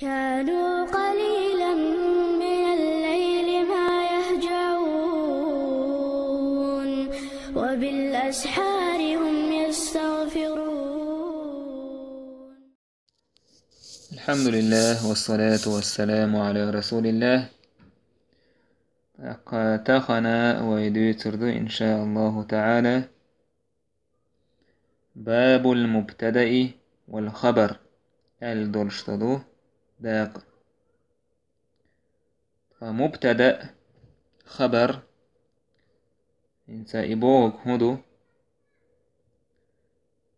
كانوا قليلا من الليل ما يهجعون وبالأسحار هم يستغفرون الحمد لله والصلاة والسلام على رسول الله تاخنا ويدوي تردو إن شاء الله تعالى باب المبتدأ والخبر الدرشتدوه باق مبتدأ خبر سائبوغ هدو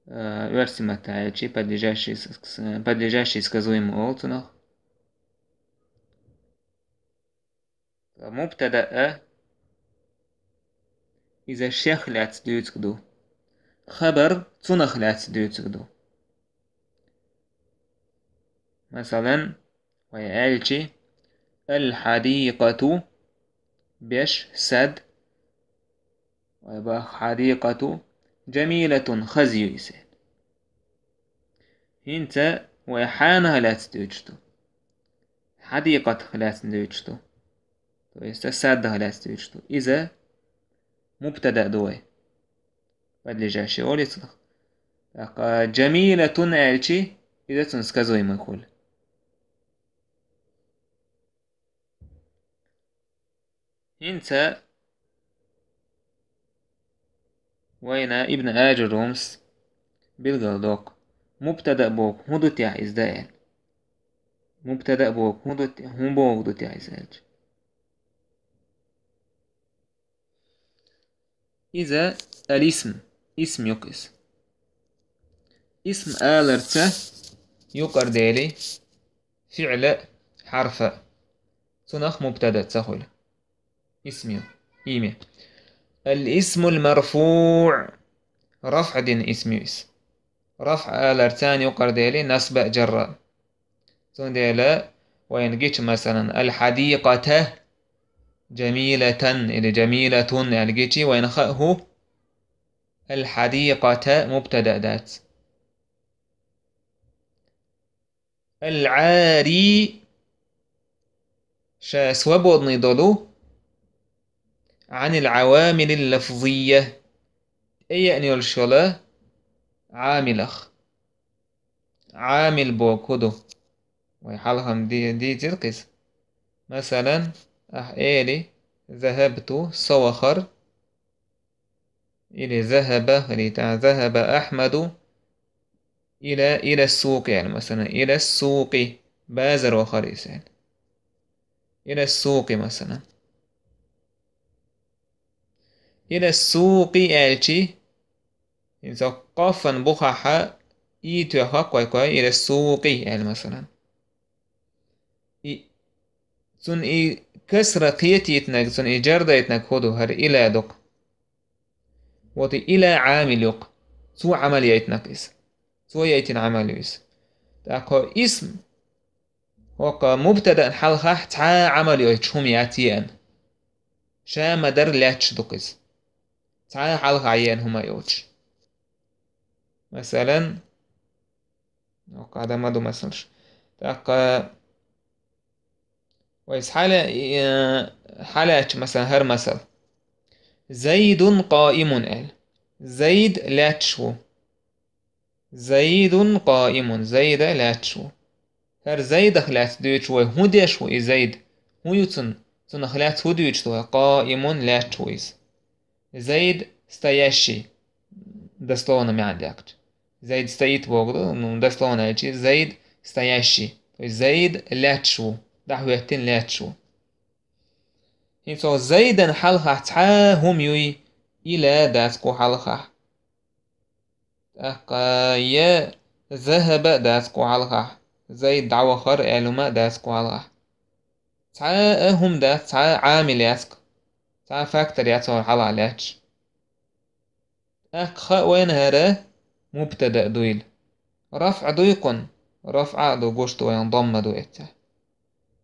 версима таечи, подлежащие سكزويم олтунах. مبتدأ إذا الشيخ لا تدوتكدو خبر تنخ لا تدوتكدو مثلا وهي الحديقة بيش سد ويبقى حديقة جميلة يسد هنت وحانة هلات دوجتو حديقة هلات دوجتو تو طيب، есть сад هلات دوجتو إذا مبتدأ دوي подлежащий جاشي Так, جميلة ألشي إذا تنسكزوي مقول انت وين ابن آج رومس بالغلدوك مبتدأ باقمودة يعزدائل مبتدأ تي هم باقمودة يعزدائل إذا الاسم اسم يقس اسم الرت يوكر ديلي فعل حرف سنخ مبتدأ تسهل اسمي إيمي الاسم المرفوع رفع دين اسمي اسم رفع الارتاني وقر ديلي نصب جر تون ديلا وين جيت مثلا الحديقة جميلة إلى جميلة الجيتي يعني وين خأه الحديقة مبتدأ ذات العاري شاسوبودني دولو عن العوامل اللفظية أي يعني أن عامل عاملخ عامل بوكودو ويحلهم دي دي تلقيس مثلا أح أه إلي ذهبت صوخر إلي ذهب ذهب أحمد إلى إلى السوق يعني مثلا إلى السوق بازر وخريس يعني إلى السوق مثلا إلى السوق ألشي إذا قفن بخاها إي تيها كوي كوي إلى السوق أل مثلا سن إي كسر قيتي إتنك سن إي جردة إتنك خدو هر إلى دق وطي إلى عامل يق سو عمل يتنك إس سو يتن عمل إس تاكو اسم وقا مبتدأ حلخا تعا عمل يتشهم ياتيان شا مدر لاتش دقس تعالى أعلق عيان هما يوتش مثلا نوقع ده ما دو مثلش تاقى ويس حالة حالة مثلا هر مثل زيد قائم قال زيد لا تشو زيد قائم زيد لا تشو هر زيد خلات دويتش وي هوديش وي زيد هو يوتن تن خلات هوديتش قائم لا Zaid стоящий. Дословно мядякт. Заид стоит в углу, ну, дословно речи. Заид стоящий. То есть Заид лячу. Дахуяхтин лячу. И то Заидан халха тхахум юй. إلى داسكو حلقة أقايا ذهب داسكو حلقة زي دعوة خر علماء داسكو حلقة تعاءهم داس تعاء عامل يسك Time فاكتوريات مرحلة علاش أخ وين هرا مبتدأ دويل رفع ضيق رفع دو جوشت وينضم دو إتا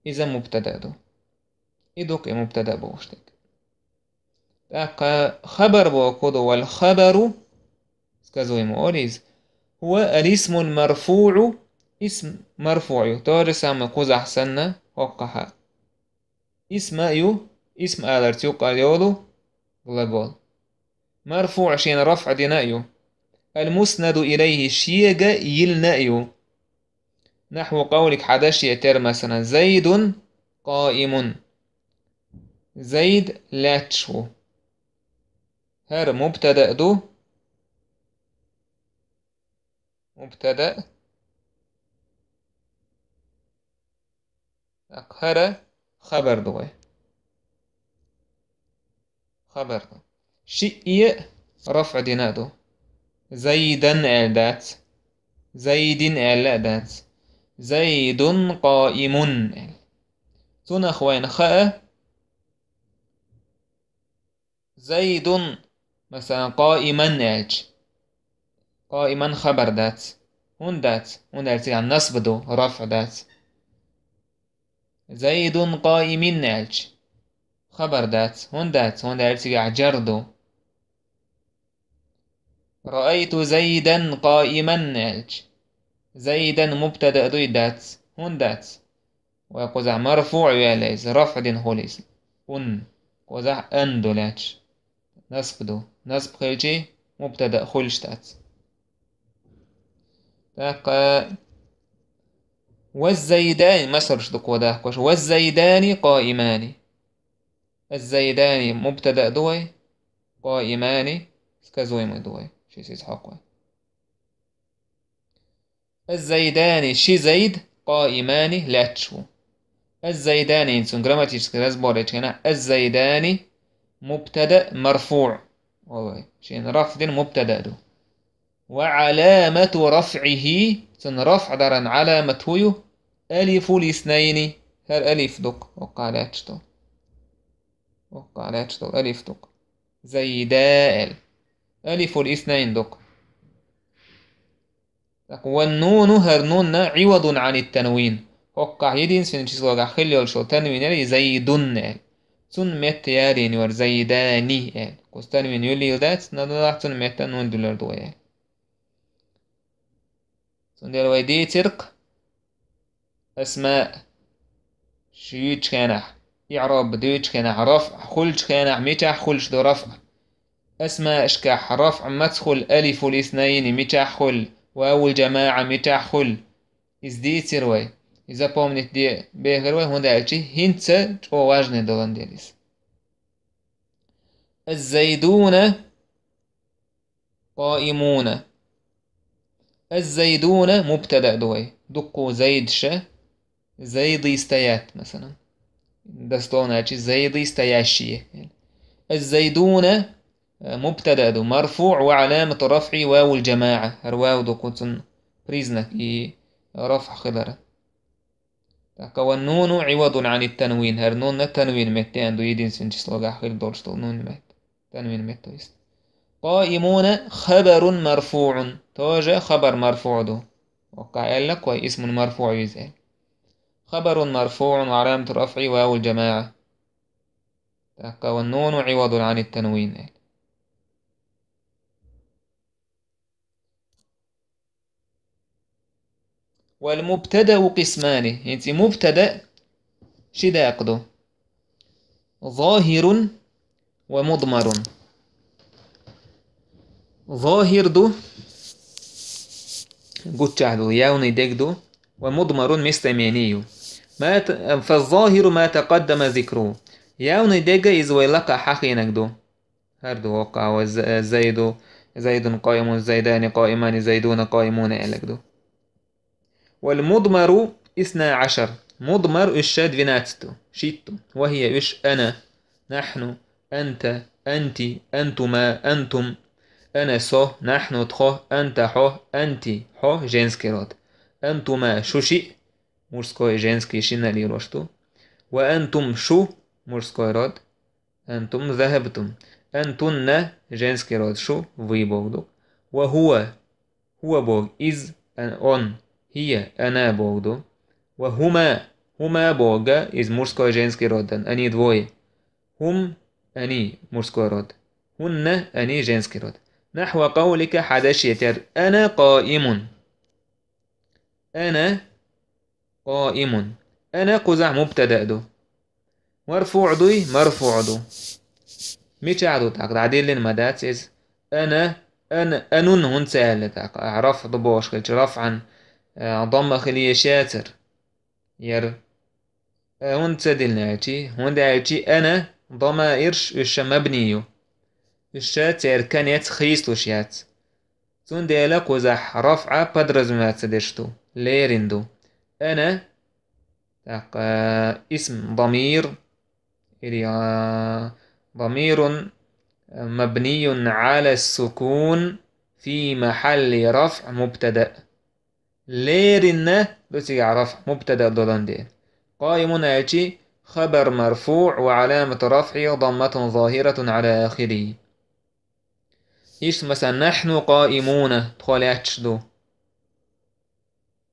إذا مبتدأ دو إدوك مبتدأ بوشتك أقا خبر بوكودو والخبر سكازوي مؤوليز هو الاسم المرفوع اسم مرفوع تورسا مقوز أحسن وقها اسم يو اسم آل يقال أليولو لبول مرفوع شين رفع دينايو المسند إليه شيغا يلنايو نحو قولك حداش يتر مثلا زيد قائم زيد لاتشو هر مبتدأ دو مبتدأ أقهر خبر دوه خبرنا شئ رفع دينادو زيدا اعدات زيد اعلادات زيد قائم ثنا خوين خاء زيد مثلا قائما الج قائما خبر دات هون دات هون دات يعني نصب دو رفع دات زيد قائم الج خبر ذات هون ذات هون ارتجع جردو رأيت زيدا قائما الج زيدا مبتدأ دوي ذات هون ذات ويقوزع مرفوع ليز رفع دين هوليز هون قوزع اندو لاتش نصب دو نصب خلجي مبتدأ خلشتات تقا والزيدان مصر شدق وداك والزيدان قائمان الزيدان مبتدأ دوي قائمان سكازويم دوي شيس إسحاق الزيدان شي زيد قائمان لاتشو الزيدان إنسون جراماتيشك رازبوريتش هنا الزيدان مبتدأ مرفوع والله شين دين مبتدأ دو وعلامة رفعه سن رفع درن علامة هو ألف الاثنين هل ألف دق وقالت دو وقع عليها تشطل ألف دق زي دال ألف الاثنين دق والنون هر نون عوض عن التنوين وقع يدين سنشيس وقع خليل شو تنوين يلي زي دن تون مت يارين ور زي داني يلي يولي ذات ندلع تون مت نون دولار دو دويل سندير ويدي ترق أسماء شيوت كانح إعراب ديتش كان عرف خلج كان متاح خلج درفع أسماء إشكاح رفع مدخل ألف الاثنين متاح خل وأول جماعة متاح خل إزديت سروي إذا بومنت دي بيغروي هون دالتي هنت جو واجني دولان ديليس الزيدون قائمون الزيدون مبتدأ دوي دقو زيد زيدش زيد يستيات مثلا дословно, значит, зайды стоящие. الزيدون آه، مبتدا مرفوع وعلامة رفعه واو الجماعة رواو بريزنا في رفع خضرة والنون عوض عن التنوين هر نون التنوين مت عندو يدين سنجس لغا خير دورشتو نون مت تنوين مت تويست قائمون خبر مرفوع توجه خبر مرفوع دو وقع لك واسم مرفوع يزال خبر مرفوع وعلامة رفعه واو الجماعة والنون عوض عن التنوين والمبتدأ قسمان انت يعني مبتدأ شدا أقده ظاهر ومضمر ظاهر دو قد تعدو يوني ديك دو ومضمر مستمينيو ما ت... فالظاهر ما تقدم ذكره يوم ديجا إذ ويلقى حقي نجدو هردو وقع وزيدو زيد قائم زيدان قائمان زيدون قائمون ألكدو والمضمر اثنى عشر مضمر الشاد فيناتستو شيتو وهي إش أنا نحن أنت أنت أنتما أنتم أنا سو نحن تخو أنت حو أنت حو جنس كيرات أنتما شوشي мужской, женский, шинали рошту. وأنتم شو мужской род. أنتم ذهبتم. أنتن женский род شو вы بوغدوك. وهو هو بوغ is and on هي أنا بوغدو. وهما هما بوغا is мужской, женский род. Они двое. هم أني мужской род. هن أني женский род. نحو قولك حدش يتر أنا قائم أنا قائم أنا قزع مبتدأ دو مرفوع دوي مرفوع دو ميتشا عدو تاك عديل المدات إز أنا أنا أنون هون سهل تاك أعرف ضبوش كلش رفعا آه، ضم خلية شاتر ير آه، هون تدل نعتي آية هون دعتي آية أنا ضمائرش إش مبنيو الشاتر كانت خيستو شات تون ديالا قزح رفعة بدرز ما تدشتو ليرندو أنا اسم ضمير آه، ضمير آه، مبني على السكون في محل رفع مبتدأ ليرنا دوتيجا رفع مبتدأ دولان دي قائمون خبر مرفوع وعلامة رفعه ضمة ظاهرة على آخره إيش مثلا نحن قائمون تخلي دو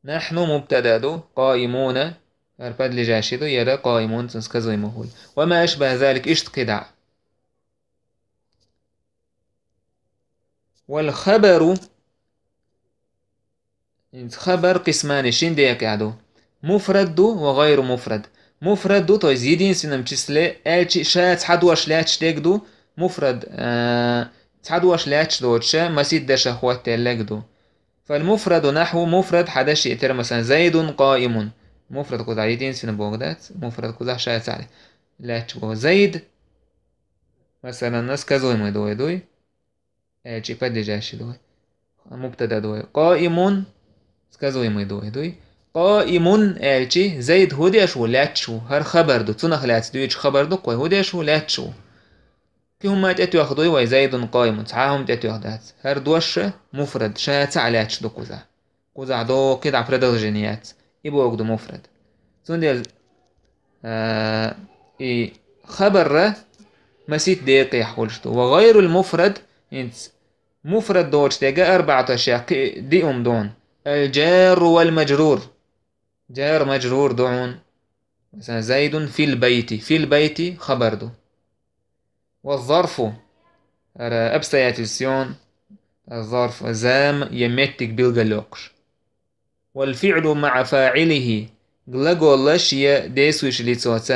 نحن مبتدأ قائمون أربد لجاشيدو يرى قائمون تنسكزوي مهول وما أشبه ذلك إشت قدع والخبر خبر قسمان شين ديك عدو مفرد دو وغير مفرد مفرد دو توي زيدين سينم تشسلي الشي تحدو أش لاتش ديك دو مفرد أه... تحدو أش لاتش دو دوتشا مسيد داشا خوات تيلك دو فالمفرد نحو مفرد حدش شيء مثلا زيد قائم مفرد قد عيدين سنة بوغدات مفرد قد شاء تعالى لا تشبه زيد مثلا الناس كزوي ما دوي دوي اجي بدي جاشي دوي مبتدا دوي قائم كزوي ما دوي دوي قائم زيد زید هودیش و لاتشو هر خبر دو تونه خلات دویچ خبر دو قوی هودیش و لاتشو اتو هتأتي واخدوي زايد قائم تسعاهم تأتي واخدات هرد وشة مفرد شات علاتش دو كوزا كوزا دو كده عفرد جنيات يبقى وجدو مفرد سندل آه اي خبر مسيت ديقي يحولشتو وغير المفرد انت مفرد دوش تيجا أربعة أشياء دي أم دون الجار والمجرور جار مجرور دون مثلا زايد في البيت في البيت خبر دو والظرف abstaiation الظرف زام يمتك بالغلوكش والفعل مع فاعله глагол لشيا действующий лицо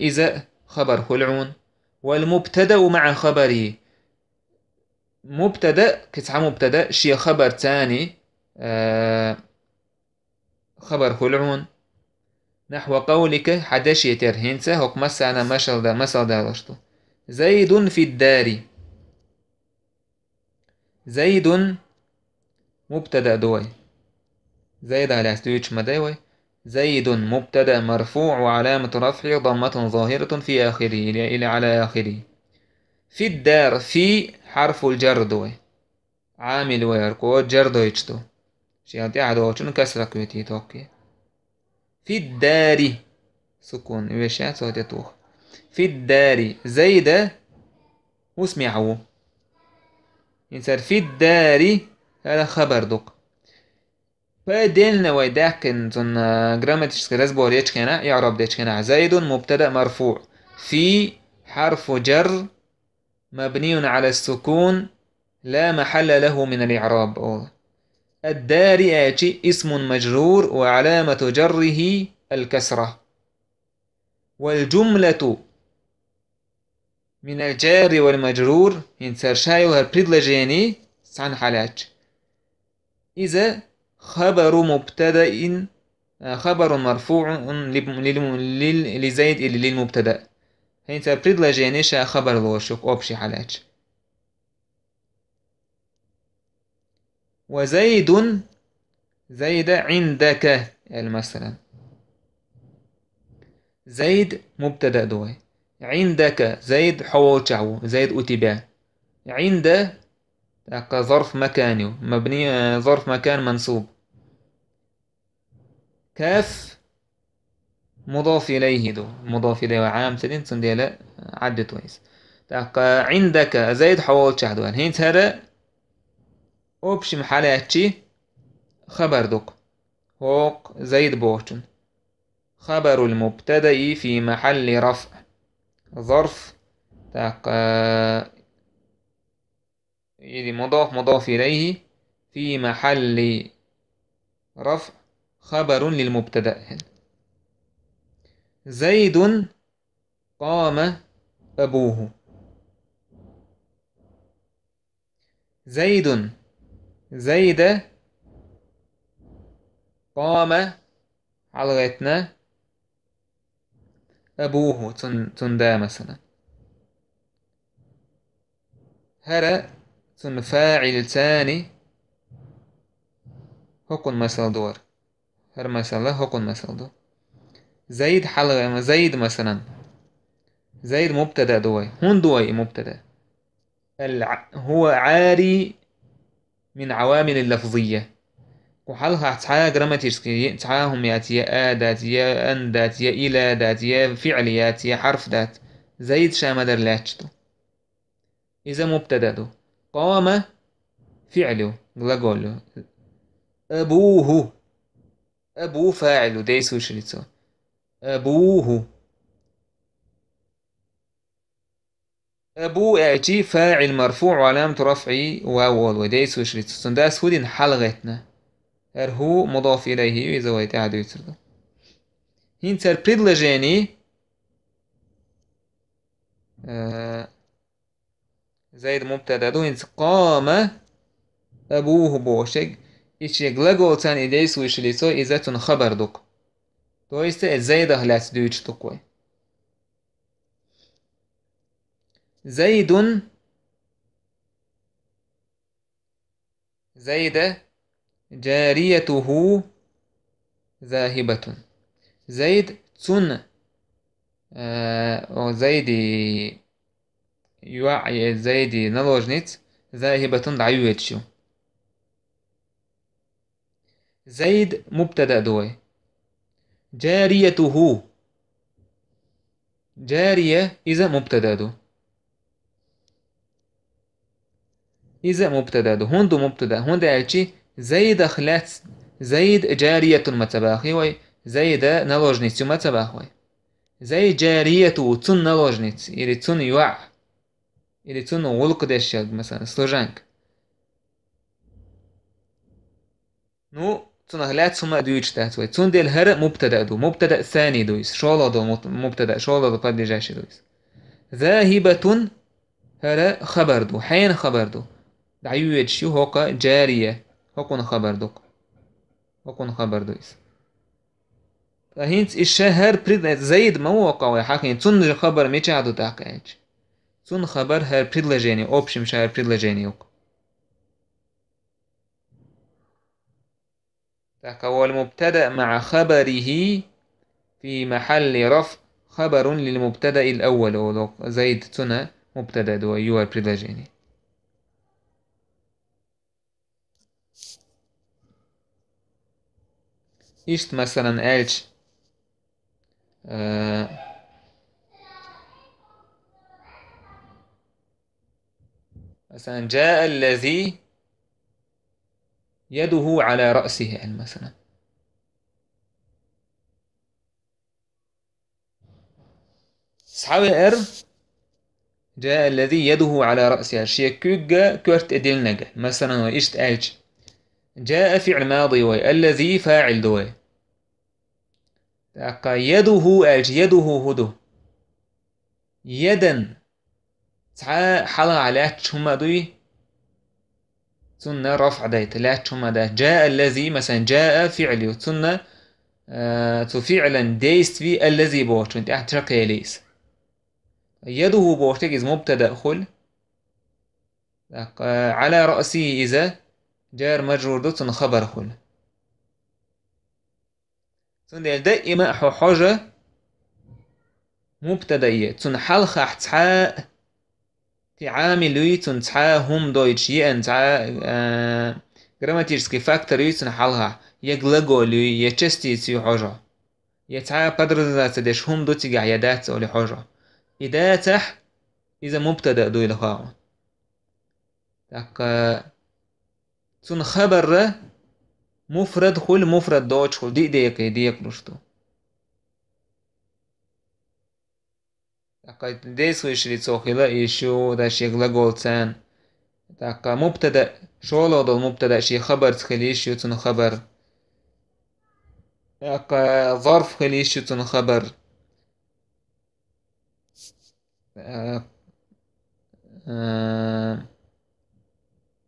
إذا خبر خلعون والمبتدأ مع خبره مبتدأ كتعا مبتدأ شي خبر تاني آه، خبر خلعون نحو قولك حدش حداشي ترهنسة هق مسعنا مشل دا مسل دا لشتو زيد في الدار زيد مبتدأ دوي زيد على استويتش مداوي زيد مبتدأ مرفوع وعلامة رفعه ضمة ظاهرة في آخره إلى على آخره في الدار في حرف الجر دوي عامل ويركو قوة جر دويتش دو شيء عدو كسرك ويتي توقيه في الدار سكون يباشا صوت يطوخ في الدار زيد واسمعوا ينصر في الدار هذا خبر دوك فدلنا ويداك نظن جراماتيش رزبو بوريتش كنا يعرب ديتش كنا زيد مبتدأ مرفوع في حرف جر مبني على السكون لا محل له من الإعراب الدارئات اسم مجرور وعلامة جره الكسرة والجملة من الجار والمجرور ينسرشايوها بريدلجيني سان حالات إذا خبر مبتدأ خبر مرفوع لزيد للمبتدأ هينسا بريدلجيني شا خبر شك أوبشي حالات وزيد زيد عندك مثلا زيد مبتدا دوي عندك زيد حواجعو زيد اتباع عند ظرف مكاني مبني آه، ظرف مكان منصوب كاف مضاف إليه دو مضاف إليه عام تدين تنديلا عدت ويس عندك زيد حوال شهدوان هين ترى općim haleći خبر دوك هوق زيد بوشن خبر المبتدأ في محل رفع ظرف تاك يدي مضاف مضاف إليه في محل رفع خبر للمبتدأ زيد قام أبوه زيد زيد قام غيتنا أبوه تندا مثلا هرى فاعل ثاني هكون مثلا دور هر مثلا هكون مثلا دور زيد حلقة زيد مثلا زيد مبتدا دوي هون دوي مبتدا هو عاري من عوامل اللفظية وحالها تحا جراماتيسكي تحاهم ياتي آ داتيا أن داتيا إلى داتيا فعل ياتي حرف دات زيد شامدر لاتشتو إذا مبتدأ قام فعله غلاغولو أبوه أبو فاعل ديسو شريتو أبوه أبو اعجي فاعل مرفوع وعلامة رفعه واو وديس وشريت السنداء سودين حلغتنا هو مضاف إليه إذا ويت عاد يترد هين تر предложение آه، زيد مبتدا دو هين قام أبوه بوشك إيش глагол تان إديس سويش ليسو إذا خبر دوك то есть زيد هلات دويتش دوكوي زيد زيد جاريته ذاهبة زيد تسن آه، زيد يوعي زيد نلوجنيت ذاهبة دعيوتشو زيد مبتدأ دوي جاريته جارية إذا مبتدأ دو إذا مبتدا ده هند مبتدا هند ألچي زيد خلات زيد جارية متباخي وي زيد نلوجنيت متباخي زيد جارية وتن نلوجنيت إلي تن يوع إلي تن ولق دشيل مثلا سلجانك نو تن خلات سما دويتش وي تن ديل هر مبتدا دو مبتدا ثاني دويس شولا دو مبتدا شولا دو قد جاشي دويس ذاهبة هر خبر دو حين خبر دو だゆえちゅほかジャリエ。ほこのハバルドか。ほこのハバルドです。فهينت الشهر بريد زيد موقع وحكي تون خبر مش عدو تحكيج تون خبر هر بريد لجاني أوبشن مش هر بريد لجاني يوك تحكوا المبتدأ مع خبره في محل رف خبر للمبتدأ الأول زيد تون مبتدأ دو يو بريد لجاني ist مثلا قالش مثلا جاء الذي يده على رأسه مثلا Sahabe er جاء الذي يده على رأسه شيكوغا كورت ادلنجا مثلا وإشت ألج جاء فعل ماضي وي الذي فاعل دوي تاقا يده اج يده هدو يدا تعا حلا على تشما دوي ثم رفع دايت لا تشما دا جاء الذي مثلا جاء فعل يو آه، تو فعلا ديست في الذي بوش انت احترق يليس يده بوش تجيز مبتدأ خل على رأسي إذا جار مجرور دوتن خبر خل تون دل دائما حو حوجة مبتدئية تون حلخة تحا في عامل يتون تحا هم دويتش يأن تحا جراماتيرسكي فاكتر يتون حلخة يغلغول يتشستي تي حوجة يتعا بدرزات دش هم دوتي قعيادات أو لحوجة إذا تح إذا مبتدأ دوي لخاو تاك цун хабар ра муфрад хуль муфрад доч хуль ди декай декну что. Така действующий лицо хила еще дальше глагол цен. Така мубтада шолодол мубтада ши хабар цхили еще цун хабар. Така зарф хили еще цун хабар. Э, э,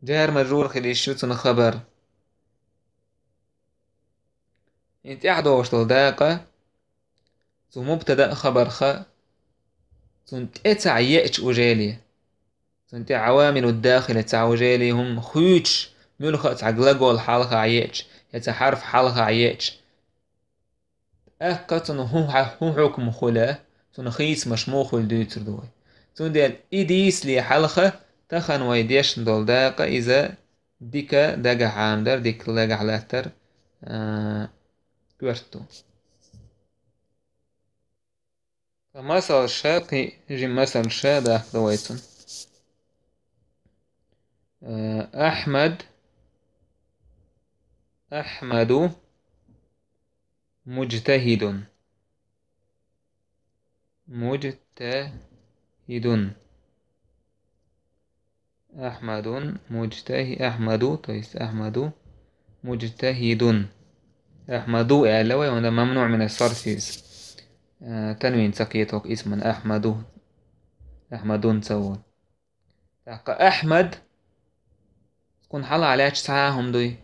داير مجرور خلي الشوتن خبر انت احد وش تلداقة تو مبتدأ خبر خ تنت اتع يأتش وجالي تنت عوامل الداخل تع وجالي هم خيوتش ملخة تعقلقول حلقة عياتش يتحرف حلقة عياتش أكا تنهو هو حكم خلا خيس مشموخ الدوتر دوي تندل إديس لي حلقة تخن ويديش دول داقة إذا ديكا داقة دگه عام در دیک لگه لاتر اه، گرتو مثل شاقي جي مثل شا ده دويتون اه، أحمد أحمد مجتهد مجتهد أحمد مجتهد أحمد تويس طيب، أحمد مجتهد أحمد إعلوي وهذا ممنوع من الصرسيس آه، تنوين سقيتك اسم أحمد أحمد تسول أحمد تكون حلا على تسعاهم دوي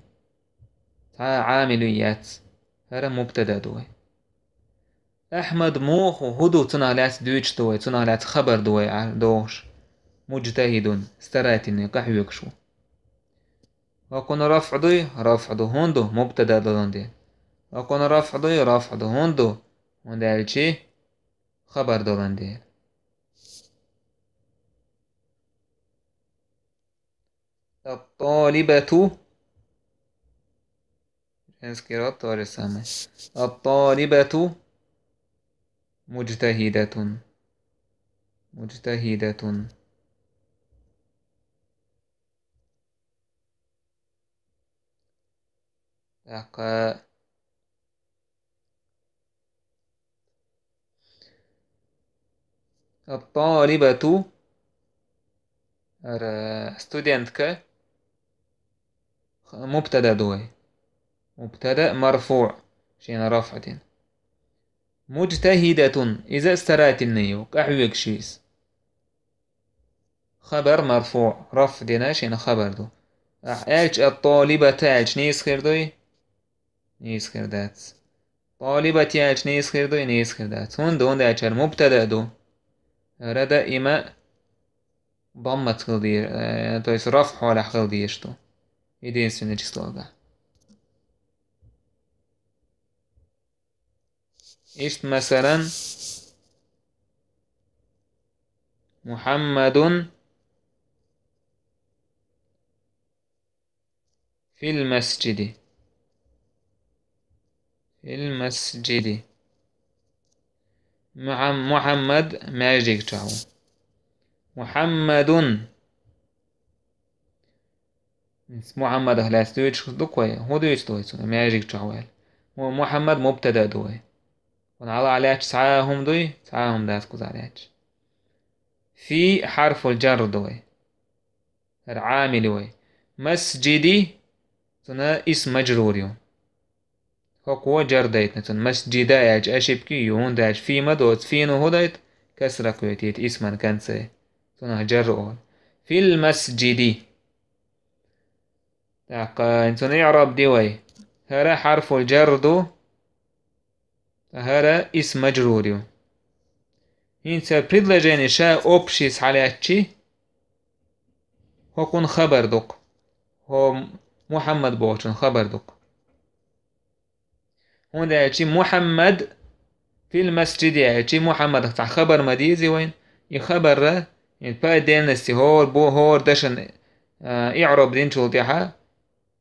تسعا عامليات هذا مبتدا دوي أحمد موخ هدو تنالات دويتش دوي تنالات خبر دوي دوش مجتهد سترات как ويكشو وكون رفع دي رفع دو هندو مبتدا دوندي وكون رفع دي رفع دو هندو وندالشي خبر دوندي الطالبة انسكرات ورسامة الطالبة مجتهدة مجتهدة لقاء الطالبة ستودنتك مبتدا دوي مبتدا مرفوع شينا رافعتين مجتهدة إذا استرات النيوك أحويك شيس خبر مرفوع رفع دينا شينا خبر دو أح الطالبة تاج نيس خير دوي نيس خردات طالبتي اج نيس خردو نيس خردات هون دون اج المبتدا دو ردا إما ضمت خلدير تو يس رفع ولا خلديش تو единственное число, да. إيش مثلا محمد في المسجد المسجد محمد ماجيك تاعو محمد محمد هلا ستويتش دوكو هو دويتش دويتش ماجيك تاعو محمد مبتدا دوي ونعلى عليه سعاهم دوي سعاهم داسكوز عليك في حرف الجر دوي العامل دوي مسجدي سنا اسم مجرور يوم هوكو جرديتنتن مسجدا يج أشبكي يون داج في مدوت في نهو دايت كسر قويتيت اسمان كانسي تنه أول في المسجد تاق انتون يعرب ديوي هرا حرف الجر دو هرا اسم مجروريو Инца предложение ша общий خبر دوك هو محمد بوشن خبر دوك هون يأتي محمد في المسجد يأتي محمد تاع خبر مديزي وين يخبر را يعني با دينستي هور بو هور دشن آه، يعرب دين شلطيحة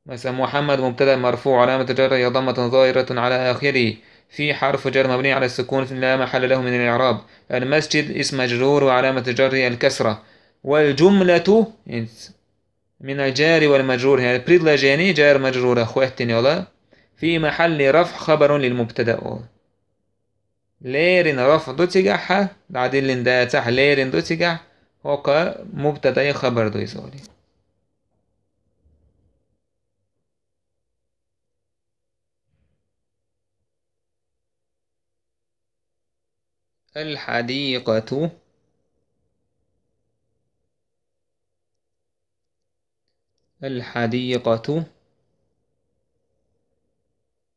مثلا محمد مبتدا مرفوع علامة جره هي ضمة ظاهرة على آخره في حرف جر مبني على السكون لا محل له من الإعراب المسجد اسم مجرور وعلامة جره الكسرة والجملة يعني من الجار والمجرور هي يعني بريد جار مجرور خواتني تنيولا في محل رفع خبر للمبتدأ ليرن رفع دوتيجا بعد بعدين ده تح ليرن دوتيجا هو مبتدأ خبر دو الحديقة الحديقة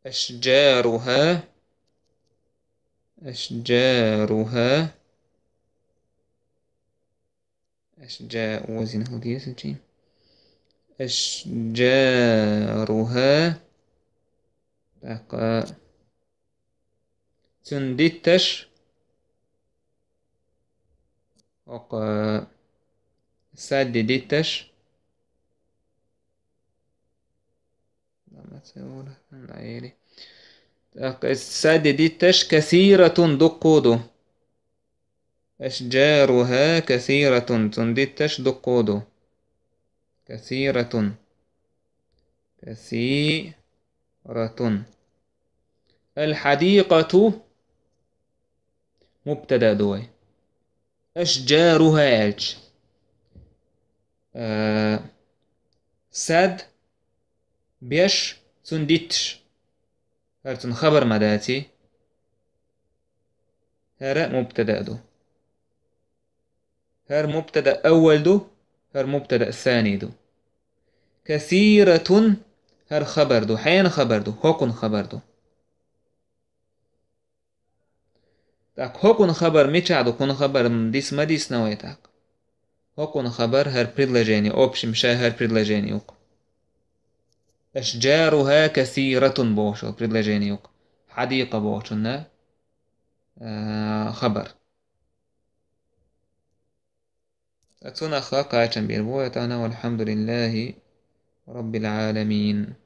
أشجارها أشجارها أشجار وزنه دياس الجيم أشجارها بقى تندتش وقى سددتش تش كثيرة دقود أشجارها كثيرة تندتش دقود كثيرة كثيرة الحديقة مبتدأ دوي أشجارها أج أه سد بيش سنديتش هرتن خبر مداتي هر مبتدأ دو هر مبتدأ أول دو هر مبتدأ ثاني دو كثيرة هر خبر دو حين خبر دو هكون خبر دو تاك هكون خبر ميتشعدو كون خبر ديس ما ديس نويتاك هكون خبر هر предложение اوبشي شا هر предложение يوقع أشجارها كثيرة بوشو predlaženje يوق حديقة بوشنا نا آه، خبر أتونا خاقة بيربوية أنا والحمد لله رب العالمين